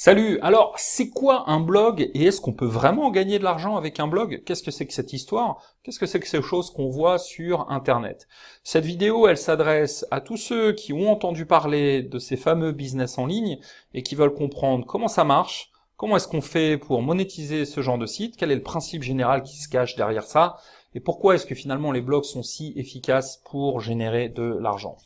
Salut Alors, c'est quoi un blog et est-ce qu'on peut vraiment gagner de l'argent avec un blog Qu'est-ce que c'est que cette histoire Qu'est-ce que c'est que ces choses qu'on voit sur Internet Cette vidéo, elle s'adresse à tous ceux qui ont entendu parler de ces fameux business en ligne et qui veulent comprendre comment ça marche, comment est-ce qu'on fait pour monétiser ce genre de site, quel est le principe général qui se cache derrière ça et pourquoi est-ce que finalement les blogs sont si efficaces pour générer de l'argent.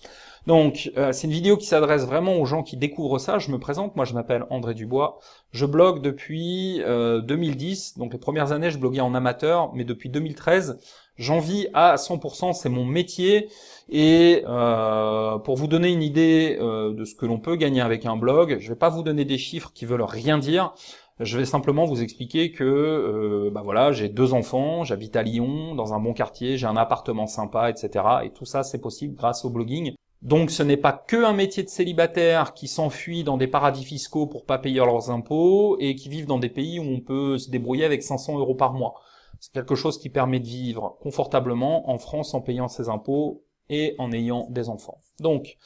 Donc, euh, c'est une vidéo qui s'adresse vraiment aux gens qui découvrent ça. Je me présente, moi je m'appelle André Dubois. Je blogue depuis 2010, euh, donc les premières années je bloguais en amateur, mais depuis 2013, j'en vis à 100%, c'est mon métier. Et euh, pour vous donner une idée de ce que l'on peut gagner avec un blog, je vais pas vous donner des chiffres qui veulent rien dire. Je vais simplement vous expliquer que euh, bah voilà, j'ai deux enfants, j'habite à Lyon, dans un bon quartier, j'ai un appartement sympa, etc. Et tout ça, c'est possible grâce au blogging. Donc ce n'est pas que un métier de célibataire qui s'enfuit dans des paradis fiscaux pour pas payer leurs impôts et qui vivent dans des pays où on peut se débrouiller avec 500 euros par mois. C'est quelque chose qui permet de vivre confortablement en France en payant ses impôts et en ayant des enfants. Donc,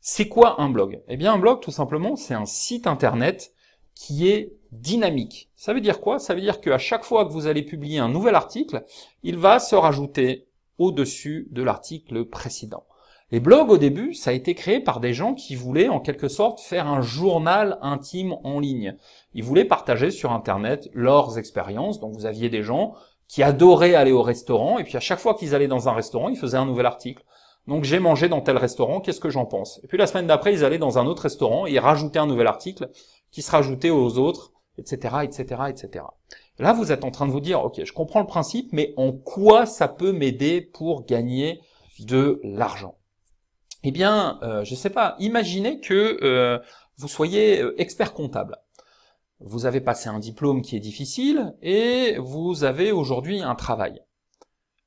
c'est quoi un blog Eh bien, un blog, tout simplement, c'est un site internet qui est dynamique. Ça veut dire quoi Ça veut dire qu'à chaque fois que vous allez publier un nouvel article, il va se rajouter au-dessus de l'article précédent. Les blogs au début, ça a été créé par des gens qui voulaient en quelque sorte faire un journal intime en ligne. Ils voulaient partager sur Internet leurs expériences. Donc vous aviez des gens qui adoraient aller au restaurant et puis à chaque fois qu'ils allaient dans un restaurant, ils faisaient un nouvel article. Donc j'ai mangé dans tel restaurant, qu'est-ce que j'en pense Et puis la semaine d'après, ils allaient dans un autre restaurant et ils rajoutaient un nouvel article qui se rajoutait aux autres, etc., etc., etc. Là, vous êtes en train de vous dire, ok, je comprends le principe, mais en quoi ça peut m'aider pour gagner de l'argent eh bien, euh, je ne sais pas, imaginez que euh, vous soyez euh, expert comptable. Vous avez passé un diplôme qui est difficile et vous avez aujourd'hui un travail.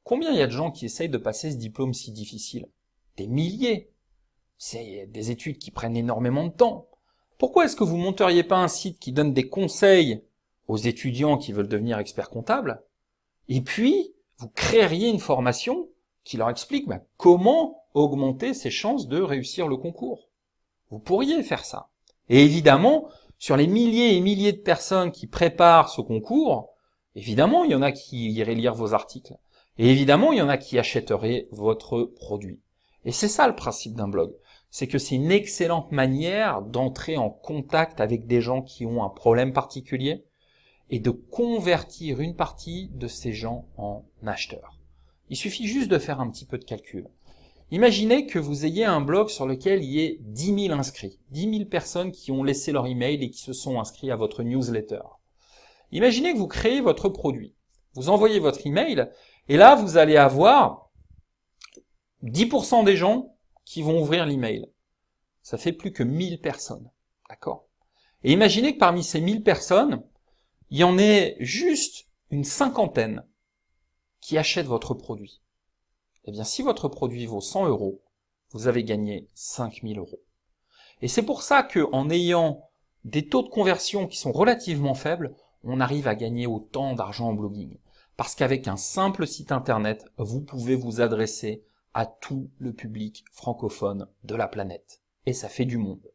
Combien il y a de gens qui essayent de passer ce diplôme si difficile Des milliers. C'est des études qui prennent énormément de temps. Pourquoi est-ce que vous monteriez pas un site qui donne des conseils aux étudiants qui veulent devenir experts comptable Et puis, vous créeriez une formation qui leur explique bah, comment augmenter ses chances de réussir le concours. Vous pourriez faire ça. Et évidemment, sur les milliers et milliers de personnes qui préparent ce concours, évidemment, il y en a qui iraient lire vos articles. Et évidemment, il y en a qui achèteraient votre produit. Et c'est ça le principe d'un blog. C'est que c'est une excellente manière d'entrer en contact avec des gens qui ont un problème particulier et de convertir une partie de ces gens en acheteurs. Il suffit juste de faire un petit peu de calcul. Imaginez que vous ayez un blog sur lequel il y ait 10 000 inscrits, 10 000 personnes qui ont laissé leur email et qui se sont inscrits à votre newsletter. Imaginez que vous créez votre produit. Vous envoyez votre email et là, vous allez avoir 10% des gens qui vont ouvrir l'email. Ça fait plus que 1000 personnes. D'accord Et imaginez que parmi ces 1000 personnes, il y en ait juste une cinquantaine qui achète votre produit. Eh bien, si votre produit vaut 100 euros, vous avez gagné 5000 euros. Et c'est pour ça qu'en ayant des taux de conversion qui sont relativement faibles, on arrive à gagner autant d'argent en blogging. Parce qu'avec un simple site internet, vous pouvez vous adresser à tout le public francophone de la planète. Et ça fait du monde.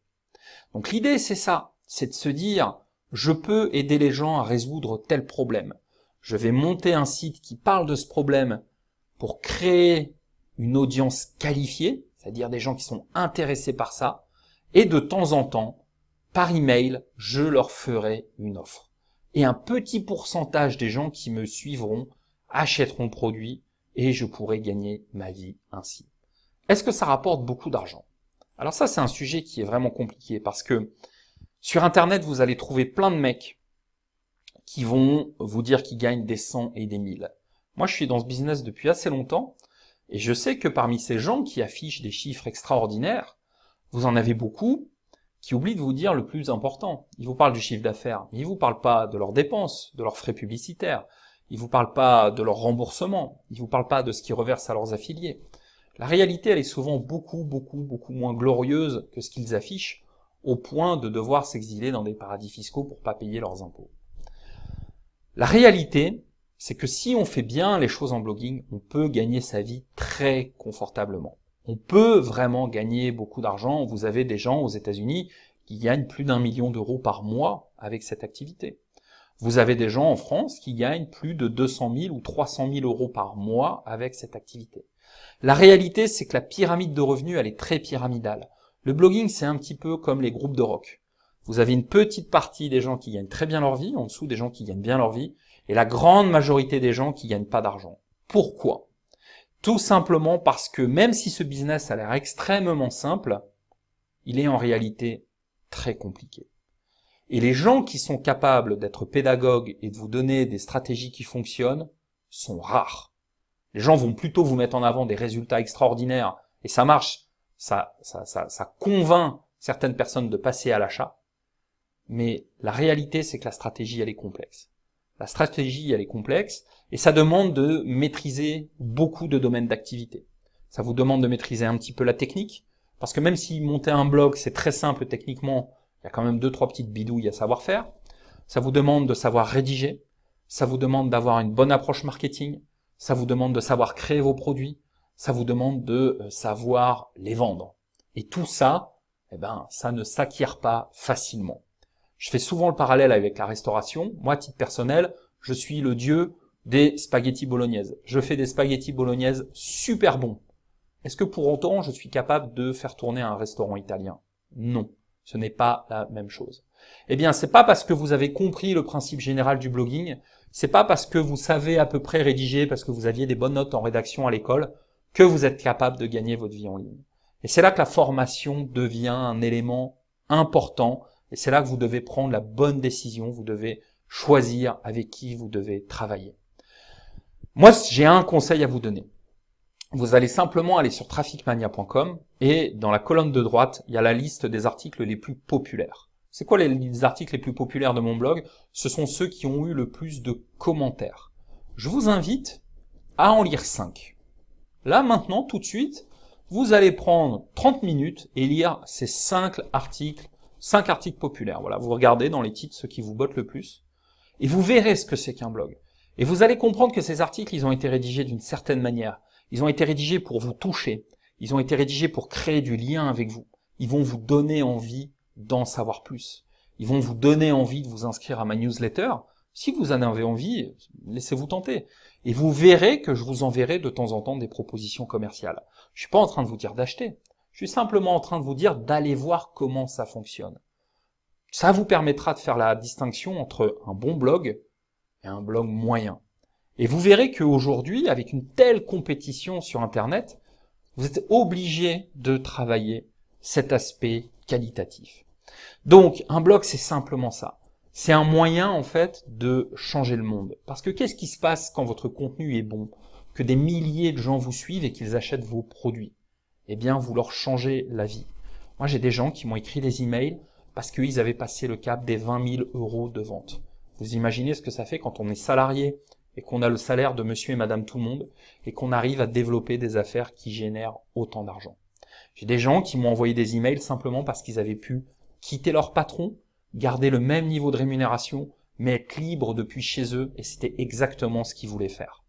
Donc l'idée, c'est ça, c'est de se dire, je peux aider les gens à résoudre tel problème je vais monter un site qui parle de ce problème pour créer une audience qualifiée, c'est-à-dire des gens qui sont intéressés par ça, et de temps en temps, par email, je leur ferai une offre. Et un petit pourcentage des gens qui me suivront achèteront le produit et je pourrai gagner ma vie ainsi. Est-ce que ça rapporte beaucoup d'argent Alors ça, c'est un sujet qui est vraiment compliqué parce que sur Internet, vous allez trouver plein de mecs qui vont vous dire qu'ils gagnent des cents et des mille. Moi, je suis dans ce business depuis assez longtemps et je sais que parmi ces gens qui affichent des chiffres extraordinaires, vous en avez beaucoup qui oublient de vous dire le plus important. Ils vous parlent du chiffre d'affaires, mais ils vous parlent pas de leurs dépenses, de leurs frais publicitaires. Ils vous parlent pas de leurs remboursements. Ils vous parlent pas de ce qu'ils reversent à leurs affiliés. La réalité, elle est souvent beaucoup, beaucoup, beaucoup moins glorieuse que ce qu'ils affichent, au point de devoir s'exiler dans des paradis fiscaux pour pas payer leurs impôts. La réalité, c'est que si on fait bien les choses en blogging, on peut gagner sa vie très confortablement. On peut vraiment gagner beaucoup d'argent. Vous avez des gens aux États-Unis qui gagnent plus d'un million d'euros par mois avec cette activité. Vous avez des gens en France qui gagnent plus de 200 000 ou 300 000 euros par mois avec cette activité. La réalité, c'est que la pyramide de revenus, elle est très pyramidale. Le blogging, c'est un petit peu comme les groupes de rock. Vous avez une petite partie des gens qui gagnent très bien leur vie, en dessous des gens qui gagnent bien leur vie, et la grande majorité des gens qui gagnent pas d'argent. Pourquoi Tout simplement parce que même si ce business a l'air extrêmement simple, il est en réalité très compliqué. Et les gens qui sont capables d'être pédagogues et de vous donner des stratégies qui fonctionnent sont rares. Les gens vont plutôt vous mettre en avant des résultats extraordinaires et ça marche, ça, ça, ça, ça convainc certaines personnes de passer à l'achat mais la réalité, c'est que la stratégie, elle est complexe. La stratégie, elle est complexe, et ça demande de maîtriser beaucoup de domaines d'activité. Ça vous demande de maîtriser un petit peu la technique, parce que même si monter un blog, c'est très simple techniquement, il y a quand même deux, trois petites bidouilles à savoir faire. Ça vous demande de savoir rédiger, ça vous demande d'avoir une bonne approche marketing, ça vous demande de savoir créer vos produits, ça vous demande de euh, savoir les vendre. Et tout ça, eh ben, ça ne s'acquiert pas facilement. Je fais souvent le parallèle avec la restauration. Moi, à titre personnel, je suis le dieu des spaghettis bolognaises. Je fais des spaghettis bolognaises super bons. Est-ce que pour autant, je suis capable de faire tourner un restaurant italien Non, ce n'est pas la même chose. Eh bien, c'est pas parce que vous avez compris le principe général du blogging, c'est pas parce que vous savez à peu près rédiger, parce que vous aviez des bonnes notes en rédaction à l'école, que vous êtes capable de gagner votre vie en ligne. Et c'est là que la formation devient un élément important et c'est là que vous devez prendre la bonne décision, vous devez choisir avec qui vous devez travailler. Moi, j'ai un conseil à vous donner. Vous allez simplement aller sur trafficmania.com et dans la colonne de droite, il y a la liste des articles les plus populaires. C'est quoi les, articles les plus populaires de mon blog Ce sont ceux qui ont eu le plus de commentaires. Je vous invite à en lire 5. Là, maintenant, tout de suite, vous allez prendre 30 minutes et lire ces 5 articles Cinq articles populaires. Voilà, vous regardez dans les titres ceux qui vous botte le plus, et vous verrez ce que c'est qu'un blog. Et vous allez comprendre que ces articles, ils ont été rédigés d'une certaine manière. Ils ont été rédigés pour vous toucher. Ils ont été rédigés pour créer du lien avec vous. Ils vont vous donner envie d'en savoir plus. Ils vont vous donner envie de vous inscrire à ma newsletter. Si vous en avez envie, laissez-vous tenter. Et vous verrez que je vous enverrai de temps en temps des propositions commerciales. Je suis pas en train de vous dire d'acheter. Je suis simplement en train de vous dire d'aller voir comment ça fonctionne. Ça vous permettra de faire la distinction entre un bon blog et un blog moyen. Et vous verrez qu'aujourd'hui, avec une telle compétition sur Internet, vous êtes obligé de travailler cet aspect qualitatif. Donc, un blog, c'est simplement ça. C'est un moyen, en fait, de changer le monde. Parce que qu'est-ce qui se passe quand votre contenu est bon? Que des milliers de gens vous suivent et qu'ils achètent vos produits eh bien, leur changez la vie. Moi, j'ai des gens qui m'ont écrit des emails parce qu'ils avaient passé le cap des 20 000 euros de vente. Vous imaginez ce que ça fait quand on est salarié et qu'on a le salaire de monsieur et madame tout le monde et qu'on arrive à développer des affaires qui génèrent autant d'argent. J'ai des gens qui m'ont envoyé des emails simplement parce qu'ils avaient pu quitter leur patron, garder le même niveau de rémunération, mais être libre depuis chez eux et c'était exactement ce qu'ils voulaient faire.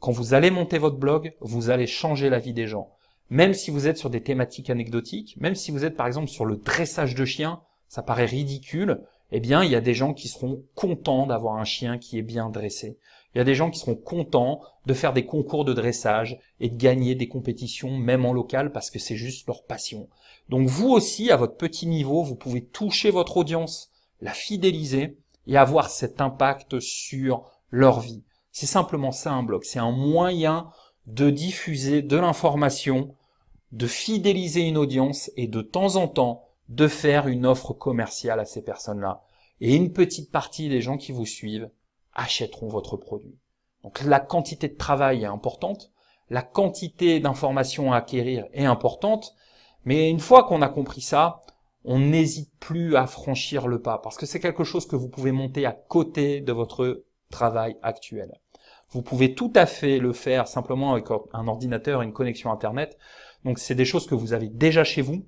Quand vous allez monter votre blog, vous allez changer la vie des gens même si vous êtes sur des thématiques anecdotiques, même si vous êtes par exemple sur le dressage de chiens, ça paraît ridicule, eh bien il y a des gens qui seront contents d'avoir un chien qui est bien dressé. Il y a des gens qui seront contents de faire des concours de dressage et de gagner des compétitions, même en local, parce que c'est juste leur passion. Donc vous aussi, à votre petit niveau, vous pouvez toucher votre audience, la fidéliser et avoir cet impact sur leur vie. C'est simplement ça un blog, c'est un moyen de diffuser de l'information de fidéliser une audience et de temps en temps de faire une offre commerciale à ces personnes-là. Et une petite partie des gens qui vous suivent achèteront votre produit. Donc la quantité de travail est importante, la quantité d'informations à acquérir est importante, mais une fois qu'on a compris ça, on n'hésite plus à franchir le pas parce que c'est quelque chose que vous pouvez monter à côté de votre travail actuel. Vous pouvez tout à fait le faire simplement avec un ordinateur et une connexion Internet. Donc c'est des choses que vous avez déjà chez vous.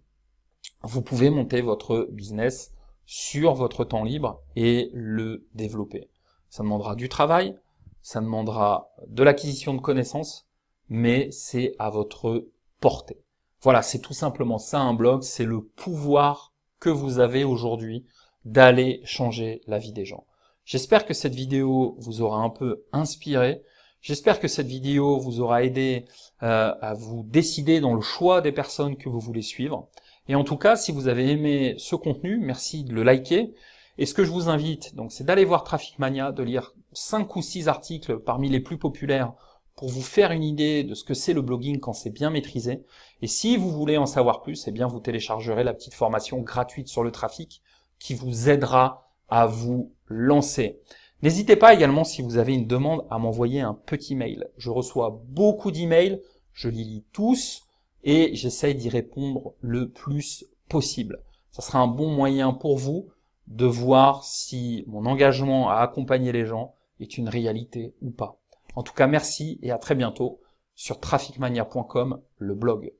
Vous pouvez monter votre business sur votre temps libre et le développer. Ça demandera du travail, ça demandera de l'acquisition de connaissances, mais c'est à votre portée. Voilà, c'est tout simplement ça un blog, c'est le pouvoir que vous avez aujourd'hui d'aller changer la vie des gens. J'espère que cette vidéo vous aura un peu inspiré. J'espère que cette vidéo vous aura aidé euh, à vous décider dans le choix des personnes que vous voulez suivre. Et en tout cas, si vous avez aimé ce contenu, merci de le liker. Et ce que je vous invite, donc, c'est d'aller voir Traffic Mania, de lire 5 ou 6 articles parmi les plus populaires pour vous faire une idée de ce que c'est le blogging quand c'est bien maîtrisé. Et si vous voulez en savoir plus, eh bien vous téléchargerez la petite formation gratuite sur le trafic qui vous aidera à vous lancer. N'hésitez pas également si vous avez une demande à m'envoyer un petit mail. Je reçois beaucoup d'emails, je les lis tous et j'essaye d'y répondre le plus possible. Ça sera un bon moyen pour vous de voir si mon engagement à accompagner les gens est une réalité ou pas. En tout cas, merci et à très bientôt sur trafficmania.com, le blog.